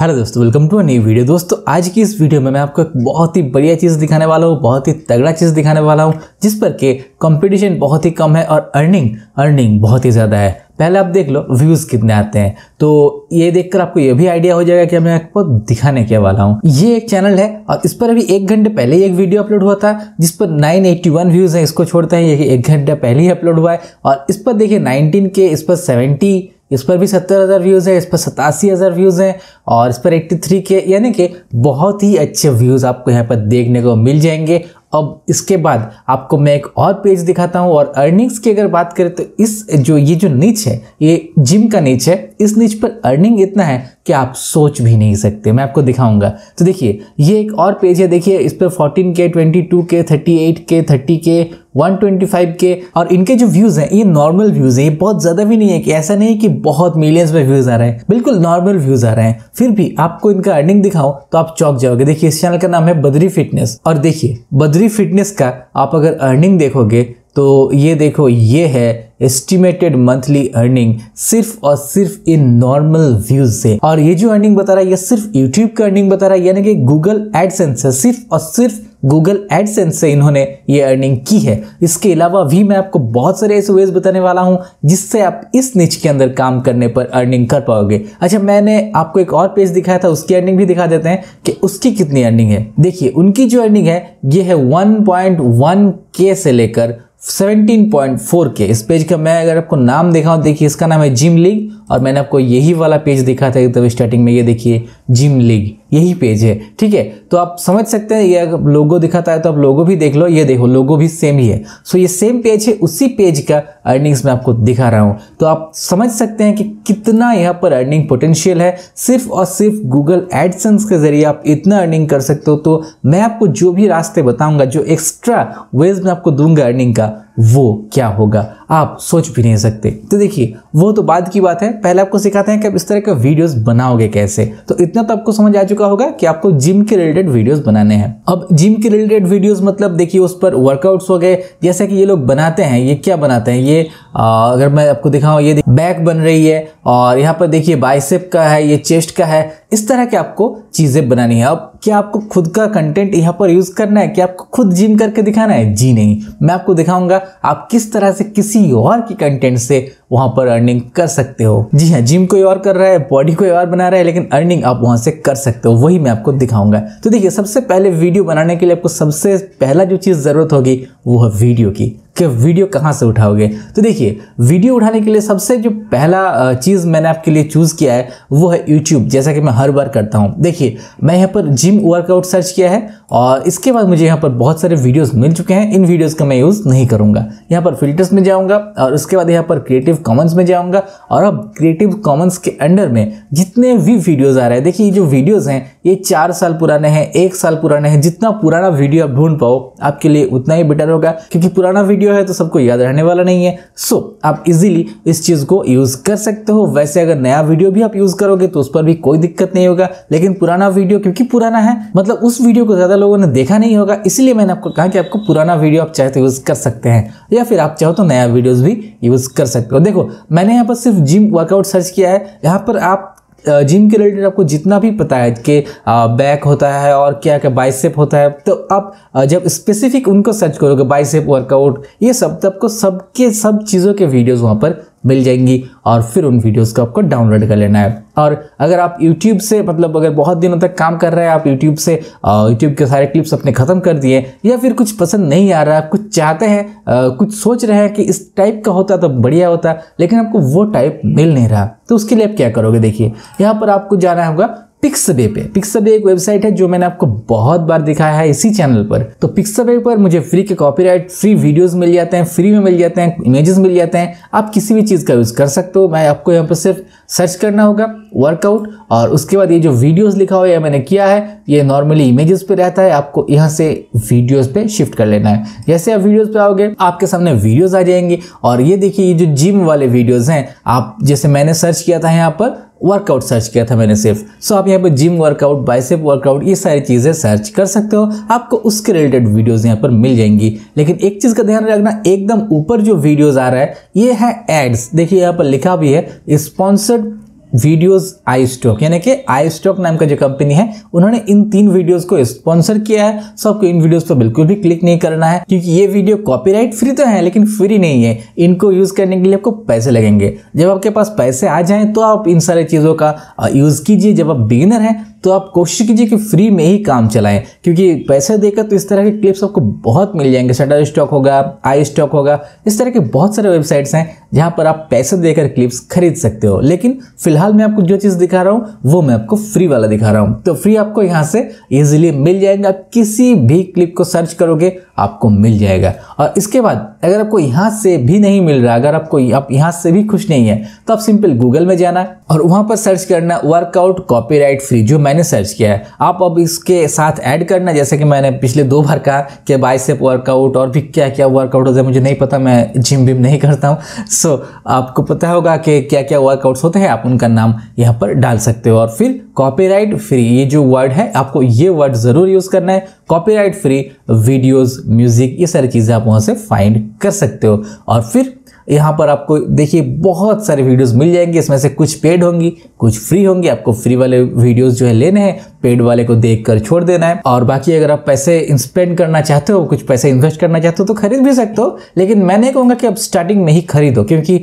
hello दोस्तों welcome to a new video दोस्तों आज की इस वीडियो में मैं आपको एक बहुत ही बढ़िया चीज़ दिखाने वाला हूँ बहुत ही तगड़ा चीज़ दिखाने वाला हूँ जिस पर के कंपटीशन बहुत ही कम है और अर्निंग अर्निंग बहुत ही ज़्यादा है पहले आप देख लो व्यूज़ कितने आते हैं तो ये देखकर आपको ये भी आइडिया हो जाएगा कि मैं आपको दिखाने के वाला हूँ ये एक चैनल है और इस पर अभी एक घंटे पहले ही एक वीडियो अपलोड हुआ था जिस पर 981 व्यूज़ हैं इसको छोड़ते हैं ये एक घंटा पहले ही अपलोड हुआ है और इस पर देखिए 19 के इस पर 70 इस पर भी सत्तर हज़ार व्यूज़ है इस पर सतासी हज़ार व्यूज़ हैं और इस पर एट्टी थ्री के यानी कि बहुत ही अच्छे व्यूज़ आपको यहाँ पर देखने को मिल जाएंगे अब इसके बाद आपको मैं एक और पेज दिखाता हूँ और अर्निंग्स की अगर बात करें तो इस जो ये जो नीच है ये जिम का नीच है इस नीच पर अर्निंग इतना है कि आप सोच भी नहीं सकते मैं आपको दिखाऊंगा तो देखिए ये एक और पेज है देखिए इस पर के के के वन ट्वेंटी फाइव के और इनके जो व्यूज हैं ये नॉर्मल व्यूज है ये बहुत ज्यादा भी नहीं है कि ऐसा नहीं कि बहुत मिलियंस में व्यूज आ रहे हैं बिल्कुल नॉर्मल व्यूज आ रहे हैं फिर भी आपको इनका अर्निंग दिखाओ तो आप चौक जाओगे देखिए इस चैनल का नाम है बद्री फिटनेस और देखिए बद्री चौधरी फिटनेस का आप अगर अर्निंग देखोगे तो ये देखो ये है एस्टिमेटेड मंथली अर्निंग सिर्फ और सिर्फ इन नॉर्मल व्यूज से और ये जो अर्निंग बता रहा है ये सिर्फ यूट्यूब का अर्निंग बता रहा है यानी कि गूगल एडसेंस है सिर्फ और सिर्फ गूगल एडसेंस से इन्होंने ये अर्निंग की है इसके अलावा भी मैं आपको बहुत सारे ऐसे वेज बताने वाला हूँ जिससे आप इस निच के अंदर काम करने पर अर्निंग कर पाओगे अच्छा मैंने आपको एक और पेज दिखाया था उसकी अर्निंग भी दिखा देते हैं कि उसकी कितनी अर्निंग है देखिए उनकी जो अर्निंग है ये है वन पॉइंट वन के से लेकर सेवनटीन पॉइंट फोर के इस पेज का मैं अगर आपको नाम दिखाऊं देखिए इसका नाम है जिम लिंग और मैंने आपको यही वाला पेज दिखा था एकदम स्टार्टिंग में ये देखिए जिम लीग यही पेज है ठीक है तो आप समझ सकते हैं ये लोगो दिखाता है तो आप लोगो भी देख लो ये देखो लोगो भी सेम ही है सो ये सेम पेज है उसी पेज का अर्निंग्स मैं आपको दिखा रहा हूँ तो आप समझ सकते हैं कि कितना यहाँ पर अर्निंग पोटेंशियल है सिर्फ और सिर्फ गूगल एडसन्स के जरिए आप इतना अर्निंग कर सकते हो तो मैं आपको जो भी रास्ते बताऊँगा जो एक्स्ट्रा वेज मैं आपको दूंगा अर्निंग का वो क्या होगा आप सोच भी नहीं सकते तो देखिए वो तो बाद की बात है पहले आपको सिखाते हैं कि आप इस तरह के वीडियोस बनाओगे कैसे तो इतना तो आपको समझ आ चुका होगा कि आपको जिम के रिलेटेड वीडियोस बनाने हैं अब जिम के रिलेटेड वीडियोस मतलब देखिए उस पर वर्कआउट्स हो गए जैसे कि ये लोग बनाते हैं ये क्या बनाते हैं ये अगर मैं आपको दिखाऊँ ये बैक बन रही है और यहाँ पर देखिए बाइसेप का है ये चेस्ट का है इस तरह के आपको चीज़ें बनानी है अब क्या आपको खुद का कंटेंट यहाँ पर यूज़ करना है क्या आपको खुद जिम करके दिखाना है जी नहीं मैं आपको दिखाऊंगा आप किस तरह से किसी और की कंटेंट से वहाँ पर अर्निंग कर सकते हो जी हाँ जिम कोई और कर रहा है बॉडी कोई और बना रहा है लेकिन अर्निंग आप वहाँ से कर सकते हो वही मैं आपको दिखाऊंगा तो देखिए सबसे पहले वीडियो बनाने के लिए आपको सबसे पहला जो चीज़ ज़रूरत होगी वो है वीडियो की कि वीडियो कहाँ से उठाओगे तो देखिए वीडियो उठाने के लिए सबसे जो पहला चीज़ मैंने आपके लिए चूज़ किया है वो है यूट्यूब जैसा कि मैं हर बार करता हूँ देखिए मैं यहाँ पर जिम वर्कआउट सर्च किया है और इसके बाद मुझे यहाँ पर बहुत सारे वीडियोस मिल चुके हैं इन वीडियोस का मैं यूज़ नहीं करूँगा यहाँ पर फिल्टर्स में जाऊँगा और उसके बाद यहाँ पर क्रिएटिव कॉमन्स में जाऊँगा और अब क्रिएटिव कॉमन्स के अंडर में जितने भी वीडियोज़ आ रहे हैं देखिए ये जो वीडियोज़ हैं ये चार साल पुराने हैं एक साल पुराने हैं जितना पुराना वीडियो आप ढूंढ पाओ आपके लिए उतना ही बेटर होगा क्योंकि पुराना वीडियो वीडियो है तो सबको याद रहने वाला नहीं है सो so, आप इजीली इस चीज़ को यूज़ कर सकते हो वैसे अगर नया वीडियो भी आप यूज़ करोगे तो उस पर भी कोई दिक्कत नहीं होगा लेकिन पुराना वीडियो क्योंकि पुराना है मतलब उस वीडियो को ज़्यादा लोगों ने देखा नहीं होगा इसलिए मैंने आपको कहा कि आपको पुराना वीडियो आप चाहे तो यूज़ कर सकते हैं या फिर आप चाहो तो नया वीडियोज़ भी यूज़ कर सकते हो देखो मैंने यहाँ पर सिर्फ जिम वर्कआउट सर्च किया है यहाँ पर आप जिम के रिलेटेड आपको जितना भी पता है कि बैक होता है और क्या क्या बाइसेप होता है तो आप जब स्पेसिफिक उनको सर्च करोगे बाइसेप वर्कआउट ये सब तो आपको सबके सब चीज़ों के वीडियोस वहाँ पर मिल जाएंगी और फिर उन वीडियोस को आपको डाउनलोड कर लेना है और अगर आप YouTube से मतलब अगर बहुत दिनों तक काम कर रहे हैं आप YouTube से YouTube के सारे क्लिप्स अपने ख़त्म कर दिए या फिर कुछ पसंद नहीं आ रहा कुछ चाहते हैं कुछ सोच रहे हैं कि इस टाइप का होता तो बढ़िया होता लेकिन आपको वो टाइप मिल नहीं रहा तो उसके लिए आप क्या करोगे देखिए यहाँ पर आपको जाना होगा पिक्सबे पे पिक्सबे एक वेबसाइट है जो मैंने आपको बहुत बार दिखाया है इसी चैनल पर तो पिक्सबे पर मुझे फ्री के कॉपीराइट फ्री वीडियोस मिल जाते हैं फ्री में मिल जाते हैं इमेजेस मिल जाते हैं आप किसी भी चीज़ का यूज़ कर सकते हो मैं आपको यहाँ पर सिर्फ सर्च करना होगा वर्कआउट और उसके बाद ये जो वीडियोज़ लिखा हुआ है मैंने किया है ये नॉर्मली इमेजेस पे रहता है आपको यहाँ से वीडियोज़ पे शिफ्ट कर लेना है जैसे आप वीडियोज़ पे आओगे आपके सामने वीडियोज़ आ जाएंगे और ये देखिए ये जो जिम वाले वीडियोज़ हैं आप जैसे मैंने सर्च किया था यहाँ पर वर्कआउट सर्च किया था मैंने सिर्फ सो आप यहाँ पर जिम वर्कआउट बाइसेप वर्कआउट ये सारी चीज़ें सर्च कर सकते हो आपको उसके रिलेटेड वीडियोस यहाँ पर मिल जाएंगी लेकिन एक चीज़ का ध्यान रखना एकदम ऊपर जो वीडियोस आ रहा है ये है एड्स देखिए यहाँ पर लिखा भी है स्पॉन्सर्ड वीडियोस आई स्टॉक यानी कि आई स्टॉक नाम का जो कंपनी है उन्होंने इन तीन वीडियोस को स्पॉन्सर किया है सबको इन वीडियोस पर बिल्कुल भी क्लिक नहीं करना है क्योंकि ये वीडियो कॉपीराइट फ्री तो है लेकिन फ्री नहीं है इनको यूज करने के लिए आपको पैसे लगेंगे जब आपके पास पैसे आ जाए तो आप इन सारी चीज़ों का यूज कीजिए जब आप बिगिनर हैं तो आप कोशिश कीजिए कि फ्री में ही काम चलाएं क्योंकि पैसे देकर तो इस तरह के क्लिप्स आपको बहुत मिल जाएंगे सटर स्टॉक होगा आई स्टॉक होगा इस तरह के बहुत सारे वेबसाइट्स हैं जहां पर आप पैसे देकर क्लिप्स खरीद सकते हो लेकिन फिलहाल मैं आपको जो चीज़ दिखा रहा हूँ वो मैं आपको फ्री वाला दिखा रहा हूँ तो फ्री आपको यहाँ से ईजिली मिल जाएगा किसी भी क्लिप को सर्च करोगे आपको मिल जाएगा और इसके बाद अगर आपको यहाँ से भी नहीं मिल रहा अगर आपको आप यहाँ से भी खुश नहीं है तो आप सिंपल गूगल में जाना और वहाँ पर सर्च करना वर्कआउट कॉपी फ्री जो मैंने सर्च किया है आप अब इसके साथ ऐड करना जैसे कि मैंने पिछले दो बार कहा कि बाइसेप वर्कआउट और भी क्या क्या वर्कआउट होते हैं मुझे नहीं पता मैं जिम विम नहीं करता हूँ सो आपको पता होगा कि क्या क्या वर्कआउट्स होते हैं आप उनका नाम यहाँ पर डाल सकते हो और फिर कॉपी फ्री ये जो वर्ड है आपको ये वर्ड ज़रूर यूज़ करना है कॉपी फ्री वीडियोज़ म्यूज़िक ये सारी चीज़ें आप वहाँ से फाइंड कर सकते हो और फिर यहाँ पर आपको देखिए बहुत सारे वीडियोस मिल जाएंगे इसमें से कुछ पेड होंगी कुछ फ्री होंगी आपको फ्री वाले वीडियोस जो है लेने हैं पेड वाले को देख कर छोड़ देना है और बाकी अगर आप पैसे स्पेंड करना चाहते हो कुछ पैसे इन्वेस्ट करना चाहते हो तो खरीद भी सकते हो लेकिन मैं नहीं कहूँगा कि आप स्टार्टिंग में ही खरीदो क्योंकि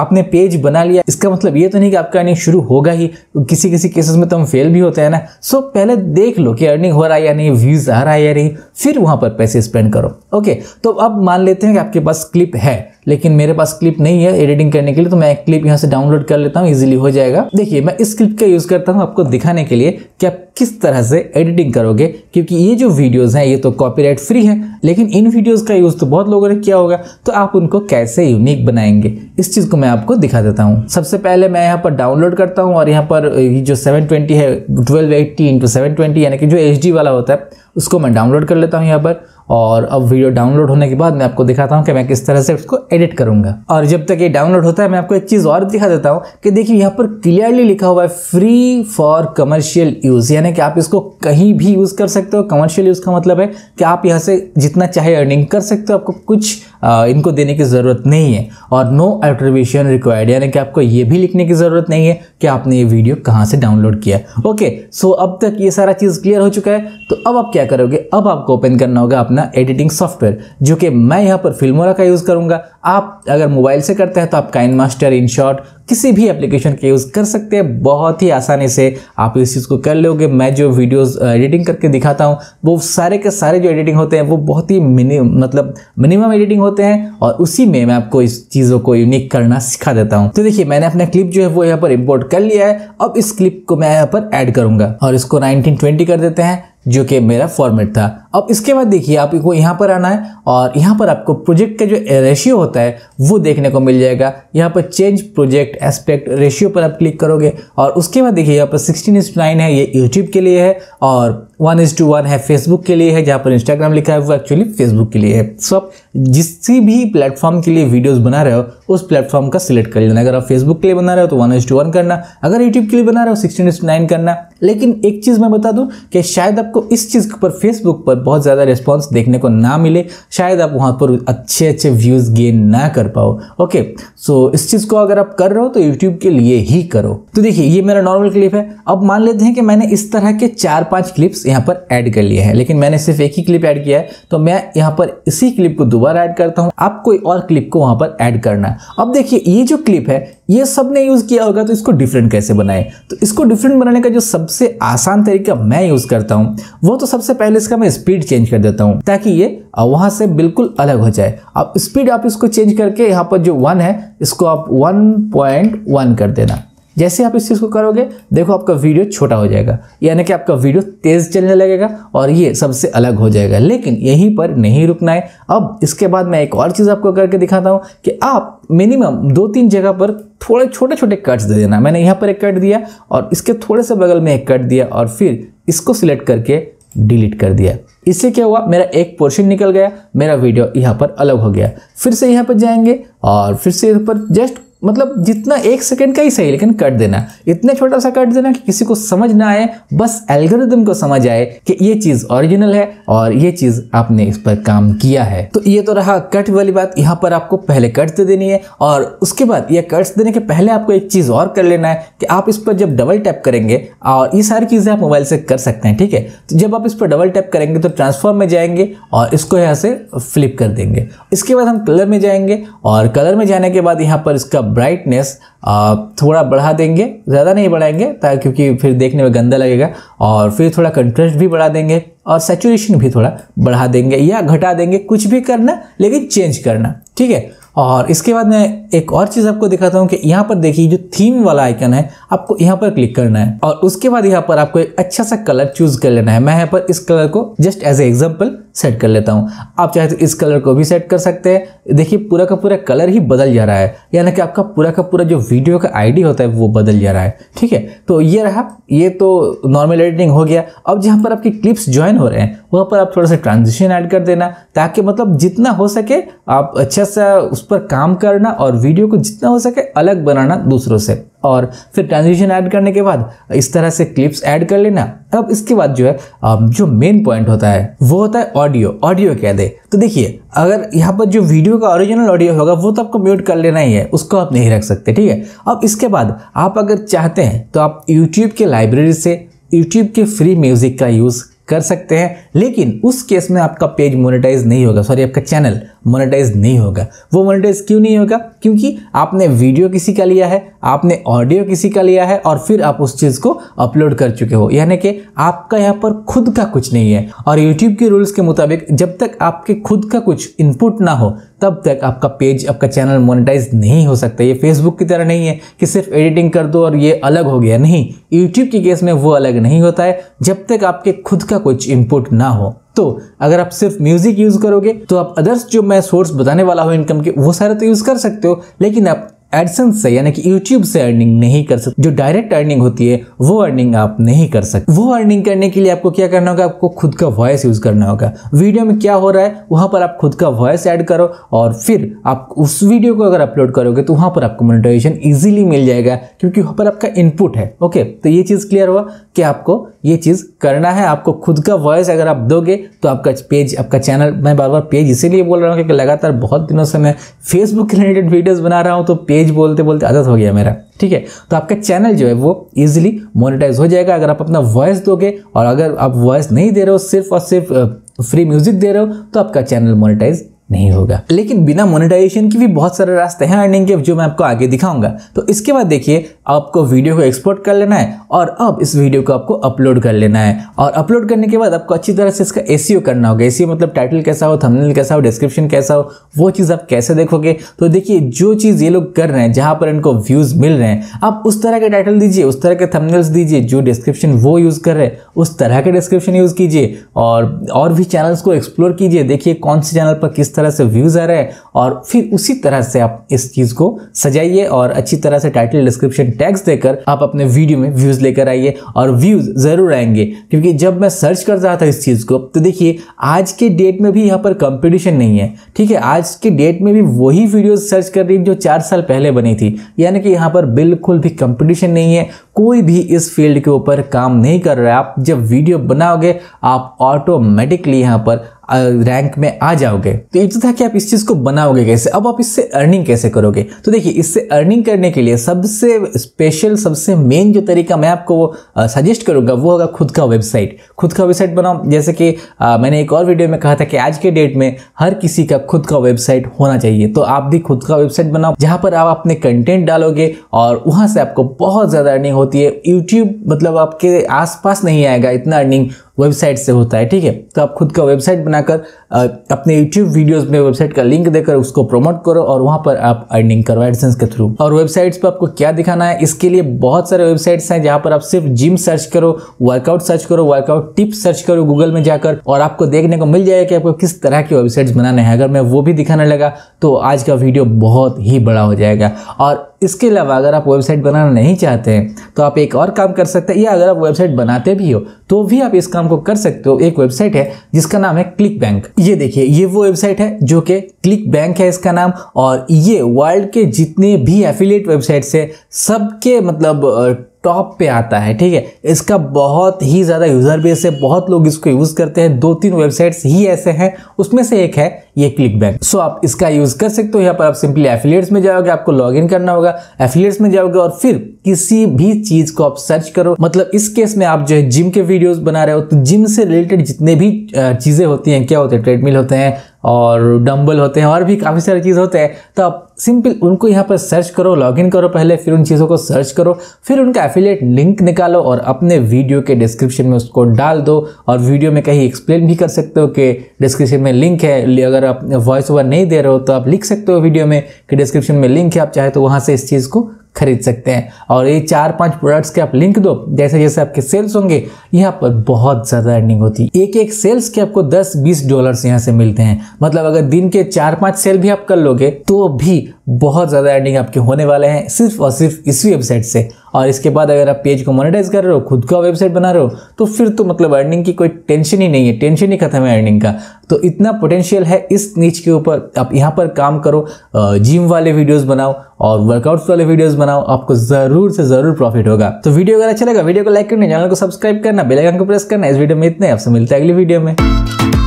आपने पेज बना लिया इसका मतलब ये तो नहीं कि आपका अर्निंग शुरू होगा ही किसी किसी केसेस में तो हम फेल भी होते हैं ना सो पहले देख लो कि अर्निंग हो रहा है या नहीं व्यूज़ आ रहा है या नहीं फिर वहाँ पर पैसे स्पेंड करो ओके तो अब मान लेते हैं कि आपके पास क्लिप है लेकिन मेरे पास क्लिप नहीं है एडिटिंग करने के लिए तो मैं एक क्लिप यहाँ से डाउनलोड कर लेता हूँ इजीली हो जाएगा देखिए मैं इस क्लिप का यूज़ करता हूँ आपको दिखाने के लिए कि आप किस तरह से एडिटिंग करोगे क्योंकि ये जो वीडियोस हैं ये तो कॉपीराइट फ्री हैं लेकिन इन वीडियोज़ का यूज़ तो बहुत लोगों ने किया होगा तो आप उनको कैसे यूनिक बनाएंगे इस चीज़ को मैं आपको दिखा देता हूँ सबसे पहले मैं यहाँ पर डाउनलोड करता हूँ और यहाँ पर जो सेवन है ट्वेल्व एट्टी इंटू यानी कि जो एच वाला होता है उसको मैं डाउनलोड कर लेता हूँ यहाँ पर और अब वीडियो डाउनलोड होने के बाद मैं आपको दिखाता हूँ कि मैं किस तरह से इसको एडिट करूँगा और जब तक ये डाउनलोड होता है मैं आपको एक चीज़ और दिखा देता हूँ कि देखिए यहाँ पर क्लियरली लिखा हुआ है फ्री फॉर कमर्शियल यूज़ यानी कि आप इसको कहीं भी यूज़ कर सकते हो कमर्शियल यूज़ का मतलब है कि आप यहाँ से जितना चाहे अर्निंग कर सकते हो आपको कुछ आ, इनको देने की ज़रूरत नहीं है और नो एट्रीब्यूशन रिक्वायर्ड यानी कि आपको ये भी लिखने की ज़रूरत नहीं है कि आपने ये वीडियो कहाँ से डाउनलोड किया ओके सो अब तक ये सारा चीज़ क्लियर हो चुका है तो अब आप क्या करोगे अब आपको ओपन करना होगा अपना एडिटिंग सॉफ्टवेयर जो कि मैं यहाँ पर फिल्मोरा का यूज़ करूँगा आप अगर मोबाइल से करते हैं तो आप काइन मास्टर इन शॉर्ट किसी भी एप्लीकेशन का यूज़ कर सकते हैं बहुत ही आसानी से आप इस चीज़ को कर लोगे मैं जो वीडियोस एडिटिंग uh, करके दिखाता हूँ वो सारे के सारे जो एडिटिंग होते हैं वो बहुत ही मिनि मतलब मिनिमम एडिटिंग होते हैं और उसी में मैं आपको इस चीज़ों को यूनिक करना सिखा देता हूँ तो देखिए मैंने अपना क्लिप जो है वो यहाँ पर इम्पोर्ट कर लिया है अब इस क्लिप को मैं यहाँ पर ऐड करूँगा और इसको नाइनटीन कर देते हैं जो कि मेरा फॉर्मेट था अब इसके बाद देखिए आपको यहाँ पर आना है और यहाँ पर आपको प्रोजेक्ट का जो रेशियो होता है वो देखने को मिल जाएगा यहाँ पर चेंज प्रोजेक्ट एस्पेक्ट रेशियो पर आप क्लिक करोगे और उसके बाद देखिए यहाँ पर सिक्सटीन इंस नाइन है ये यूट्यूब के लिए है और वन इज टू वन है फेसबुक के लिए है जहाँ पर इंस्टाग्राम लिखा है वो एक्चुअली फेसबुक के लिए है सो आप जिस भी प्लेटफॉर्म के लिए वीडियोस बना रहे हो उस प्लेटफॉर्म का सिलेक्ट कर लेना अगर आप फेसबुक के लिए बना रहे हो तो वन इज टू वन करना अगर यूट्यूब के लिए बना रहे हो सिक्सटीन इज नाइन करना लेकिन एक चीज़ मैं बता दूं कि शायद आपको इस चीज़ पर फेसबुक पर बहुत ज़्यादा रिस्पॉन्स देखने को ना मिले शायद आप वहाँ पर अच्छे अच्छे व्यूज़ गेन ना कर पाओ ओके सो इस चीज़ को अगर आप कर रहे हो तो यूट्यूब के लिए ही करो तो देखिए ये मेरा नॉर्मल क्लिप है अब मान लेते हैं कि मैंने इस तरह के चार पांच क्लिप्स यहाँ पर ऐड कर लिए हैं लेकिन मैंने सिर्फ एक ही क्लिप ऐड किया है तो मैं यहाँ पर इसी क्लिप को दोबारा ऐड करता हूँ आप कोई और क्लिप को वहाँ पर ऐड करना है अब देखिए ये जो क्लिप है ये सब ने यूज़ किया होगा तो इसको डिफरेंट कैसे बनाए तो इसको डिफरेंट बनाने का जो सबसे आसान तरीका मैं यूज़ करता हूँ वो तो सबसे पहले इसका मैं स्पीड चेंज कर देता हूँ ताकि ये वहाँ से बिल्कुल अलग हो जाए अब स्पीड आप इसको चेंज करके यहाँ पर जो वन है इसको आप वन पॉइंट वन कर देना जैसे आप इस चीज़ को करोगे देखो आपका वीडियो छोटा हो जाएगा यानी कि आपका वीडियो तेज़ चलने लगेगा और ये सबसे अलग हो जाएगा लेकिन यहीं पर नहीं रुकना है अब इसके बाद मैं एक और चीज़ आपको करके दिखाता हूँ कि आप मिनिमम दो तीन जगह पर थोड़े छोटे छोटे कट्स दे देना मैंने यहाँ पर एक कट दिया और इसके थोड़े से बगल में एक कट दिया और फिर इसको सिलेक्ट करके डिलीट कर दिया इससे क्या हुआ मेरा एक पोर्शन निकल गया मेरा वीडियो यहाँ पर अलग हो गया फिर से यहाँ पर जाएंगे और फिर से यहाँ पर जस्ट मतलब जितना एक सेकेंड का ही सही लेकिन कट देना इतना छोटा सा कट देना कि किसी को समझ ना आए बस एल्गोरिदम को समझ आए कि ये चीज़ ओरिजिनल है और ये चीज़ आपने इस पर काम किया है तो ये तो रहा कट वाली बात यहाँ पर आपको पहले कट दे देनी है और उसके बाद ये कट्स देने के पहले आपको एक चीज़ और कर लेना है कि आप इस पर जब डबल टैप करेंगे और ये सारी चीज़ें आप मोबाइल से कर सकते हैं ठीक है तो जब आप इस पर डबल टैप करेंगे तो ट्रांसफॉर्म में जाएंगे और इसको यहाँ से फ्लिप कर देंगे इसके बाद हम कलर में जाएंगे और कलर में जाने के बाद यहाँ पर इसका ब्राइटनेस uh, थोड़ा बढ़ा देंगे ज़्यादा नहीं बढ़ाएंगे ताकि क्योंकि फिर देखने में गंदा लगेगा और फिर थोड़ा कंट्रेस्ट भी बढ़ा देंगे और सेचुरेशन भी थोड़ा बढ़ा देंगे या घटा देंगे कुछ भी करना लेकिन चेंज करना ठीक है और इसके बाद मैं एक और चीज़ आपको दिखाता हूँ कि यहाँ पर देखिए जो थीम वाला आइकन है आपको यहाँ पर क्लिक करना है और उसके बाद यहाँ पर आपको एक अच्छा सा कलर चूज कर लेना है मैं यहाँ पर इस कलर को just as a example set कर लेता हूँ आप चाहे तो इस कलर को भी सेट कर सकते हैं देखिए पूरा का पूरा कलर ही बदल जा रहा है यानी कि आपका पूरा का पूरा जो वीडियो का आईडी होता है वो बदल जा रहा है ठीक है तो ये रहा ये तो नॉर्मल एडिटिंग हो गया अब जहाँ पर आपकी क्लिप्स ज्वाइन हो रहे हैं वहाँ पर आप थोड़ा सा ट्रांजिशन ऐड कर देना ताकि मतलब जितना हो सके आप अच्छा सा उस पर काम करना और वीडियो को जितना हो सके अलग बनाना दूसरों से और फिर ट्रांजिशन ऐड करने के बाद इस तरह से क्लिप्स ऐड कर लेना अब इसके बाद जो है जो मेन पॉइंट होता है वो होता है ऑडियो ऑडियो क्या दे तो देखिए अगर यहाँ पर जो वीडियो का ओरिजिनल ऑडियो होगा वो तो आपको म्यूट कर लेना ही है उसको आप नहीं रख सकते ठीक है अब इसके बाद आप अगर चाहते हैं तो आप यूट्यूब के लाइब्रेरी से यूट्यूब के फ्री म्यूज़िक का यूज़ कर सकते हैं लेकिन उस केस में आपका पेज मोनेटाइज नहीं होगा सॉरी आपका चैनल मोनेटाइज नहीं होगा वो मोनेटाइज क्यों नहीं होगा क्योंकि आपने वीडियो किसी का लिया है आपने ऑडियो किसी का लिया है और फिर आप उस चीज़ को अपलोड कर चुके हो यानी कि आपका यहाँ पर खुद का कुछ नहीं है और यूट्यूब के रूल्स के मुताबिक जब तक आपके खुद का कुछ इनपुट ना हो तब तक आपका पेज आपका चैनल मोनेटाइज नहीं हो सकता ये फेसबुक की तरह नहीं है कि सिर्फ एडिटिंग कर दो और ये अलग हो गया नहीं यूट्यूब के केस में वो अलग नहीं होता है जब तक आपके खुद का कुछ इनपुट ना हो तो अगर आप सिर्फ म्यूजिक यूज करोगे तो आप अदर्स जो मैं सोर्स बताने वाला हूँ इनकम के वो सारे तो यूज कर सकते हो लेकिन आप एडसन से यानी कि यूट्यूब से अर्निंग नहीं कर सकते जो डायरेक्ट अर्निंग होती है वो अर्निंग आप नहीं कर सकते वो अर्निंग करने के लिए आपको क्या करना होगा आपको खुद का वॉइस यूज करना होगा वीडियो में क्या हो रहा है वहां पर आप खुद का वॉइस ऐड करो और फिर आप उस वीडियो को अगर अपलोड करोगे तो वहां पर आपको मोनिटाइजेशन ईजिली मिल जाएगा क्योंकि वहां पर आपका इनपुट है ओके तो ये चीज क्लियर हुआ कि आपको ये चीज करना है आपको खुद का वॉइस अगर आप दोगे तो आपका पेज आपका चैनल मैं बार बार पेज इसीलिए बोल रहा हूँ क्योंकि लगातार बहुत दिनों से मैं फेसबुक रिलेटेड वीडियोज बना रहा हूँ तो पेज एज बोलते बोलते आदत हो गया मेरा ठीक है तो आपका चैनल जो है वो इजिली मोनिटाइज हो जाएगा अगर आप अपना वॉइस दोगे और अगर आप वॉइस नहीं दे रहे हो सिर्फ और सिर्फ फ्री म्यूज़िक दे रहे हो तो आपका चैनल मोनिटाइज नहीं होगा लेकिन बिना मोनेटाइजेशन के भी बहुत सारे रास्ते हैं अर्निंग के जो मैं आपको आगे दिखाऊंगा तो इसके बाद देखिए आपको वीडियो को एक्सपोर्ट कर लेना है और अब इस वीडियो को आपको अपलोड कर लेना है और अपलोड करने के बाद आपको अच्छी तरह से इसका ए e करना होगा ए e मतलब टाइटल कैसा हो थंबनेल कैसा हो डिस्क्रिप्शन कैसा हो वो चीज़ आप कैसे देखोगे तो देखिए जो चीज़ ये लोग कर रहे हैं जहाँ पर इनको व्यूज़ मिल रहे हैं आप उस तरह के टाइटल दीजिए उस तरह के थंबनेल्स दीजिए जो डिस्क्रिप्शन वो यूज़ कर रहे हैं उस तरह के डिस्क्रिप्शन यूज़ कीजिए और और भी चैनल्स को एक्सप्लोर कीजिए देखिए कौन से चैनल पर किस तरह से व्यूज़ आ रहे हैं और फिर उसी तरह से आप इस चीज़ को सजाइए और अच्छी तरह से टाइटल डिस्क्रिप्शन टैक्स देकर आप अपने वीडियो में व्यूज़ लेकर आइए और व्यूज़ ज़रूर आएंगे क्योंकि जब मैं सर्च कर रहा था इस चीज़ को तो देखिए आज के डेट में भी यहाँ पर कंपटीशन नहीं है ठीक है आज के डेट में भी वही वीडियो सर्च कर रही जो चार साल पहले बनी थी यानी कि यहाँ पर बिल्कुल भी कंपटीशन नहीं है कोई भी इस फील्ड के ऊपर काम नहीं कर रहा है आप जब वीडियो बनाओगे आप ऑटोमेटिकली यहाँ पर रैंक में आ जाओगे तो ये तो था कि आप इस चीज़ को बनाओगे कैसे अब आप इससे अर्निंग कैसे करोगे तो देखिए इससे अर्निंग करने के लिए सबसे स्पेशल सबसे मेन जो तरीका मैं आपको सजेस्ट करूँगा वो होगा खुद का वेबसाइट खुद का वेबसाइट बनाओ जैसे कि आ, मैंने एक और वीडियो में कहा था कि आज के डेट में हर किसी का खुद का वेबसाइट होना चाहिए तो आप भी खुद का वेबसाइट बनाओ जहाँ पर आप अपने कंटेंट डालोगे और वहाँ से आपको बहुत ज़्यादा अर्निंग होती है यूट्यूब मतलब आपके आसपास नहीं आएगा इतना अर्निंग वेबसाइट से होता है ठीक है तो आप खुद का वेबसाइट बनाकर अपने यूट्यूब वीडियोस में वेबसाइट का लिंक देकर उसको प्रमोट करो और वहाँ पर आप अर्निंग करो एडसेंस के थ्रू और वेबसाइट्स पर आपको क्या दिखाना है इसके लिए बहुत सारे वेबसाइट्स हैं जहाँ पर आप सिर्फ जिम सर्च करो वर्कआउट सर्च करो वर्कआउट टिप्स सर्च करो गूगल में जाकर और आपको देखने को मिल जाएगा कि आपको किस तरह की वेबसाइट्स बनाने हैं अगर मैं वो भी दिखाने लगा तो आज का वीडियो बहुत ही बड़ा हो जाएगा और इसके अलावा अगर आप वेबसाइट बनाना नहीं चाहते हैं तो आप एक और काम कर सकते हैं या अगर आप वेबसाइट बनाते भी हो तो भी आप इस काम को कर सकते हो एक वेबसाइट है जिसका नाम है क्लिक बैंक ये देखिए ये वो वेबसाइट है जो कि क्लिक बैंक है इसका नाम और ये वर्ल्ड के जितने भी एफिलिएट वेबसाइट्स है सबके मतलब टॉप पे आता है ठीक है इसका बहुत ही ज़्यादा यूज़र बेस है बहुत लोग इसको यूज़ करते हैं दो तीन वेबसाइट्स ही ऐसे हैं उसमें से एक है ये क्लिक बैंक सो आप इसका यूज़ कर सकते हो यहाँ पर आप सिंपली एफिलियट्स में जाओगे आपको लॉगिन करना होगा एफिलियट्स में जाओगे और फिर किसी भी चीज़ को आप सर्च करो मतलब इस केस में आप जो है जिम के वीडियोज़ बना रहे हो तो जिम से रिलेटेड जितने भी चीज़ें होती हैं क्या होते हैं ट्रेडमिल होते हैं और डम्बल होते हैं और भी काफ़ी सारी चीज़ होते हैं तो आप सिंपल उनको यहाँ पर सर्च करो लॉगिन करो पहले फिर उन चीज़ों को सर्च करो फिर उनका एफिलेट लिंक निकालो और अपने वीडियो के डिस्क्रिप्शन में उसको डाल दो और वीडियो में कहीं एक्सप्लेन भी कर सकते हो कि डिस्क्रिप्शन में लिंक है अगर आप वॉइस ओवर नहीं दे रहे हो तो आप लिख सकते हो वीडियो में कि डिस्क्रिप्शन में लिंक है आप चाहे तो वहाँ से इस चीज़ को खरीद सकते हैं और ये चार पांच प्रोडक्ट्स के आप लिंक दो जैसे जैसे आपके सेल्स होंगे यहाँ पर बहुत ज़्यादा अर्निंग होती है एक एक सेल्स के आपको 10-20 डॉलर्स यहाँ से मिलते हैं मतलब अगर दिन के चार पांच सेल भी आप कर लोगे तो भी बहुत ज़्यादा अर्निंग आपके होने वाले हैं सिर्फ और सिर्फ इसी वेबसाइट से और इसके बाद अगर आप पेज को मोनेटाइज कर रहे हो खुद का वेबसाइट बना रहे हो तो फिर तो मतलब अर्निंग की कोई टेंशन ही नहीं है टेंशन ही खत्म है अर्निंग का तो इतना पोटेंशियल है इस नीच के ऊपर आप यहाँ पर काम करो जिम वाले वीडियोस बनाओ और वर्कआउट्स वाले वीडियोस बनाओ आपको ज़रूर से ज़रूर प्रॉफिट होगा तो वीडियो अगर अच्छा लगा वीडियो को लाइक करना चैनल को सब्सक्राइब करना बेलाइकन को प्रेस करना इस वीडियो में इतने आपसे मिलते हैं अगली वीडियो में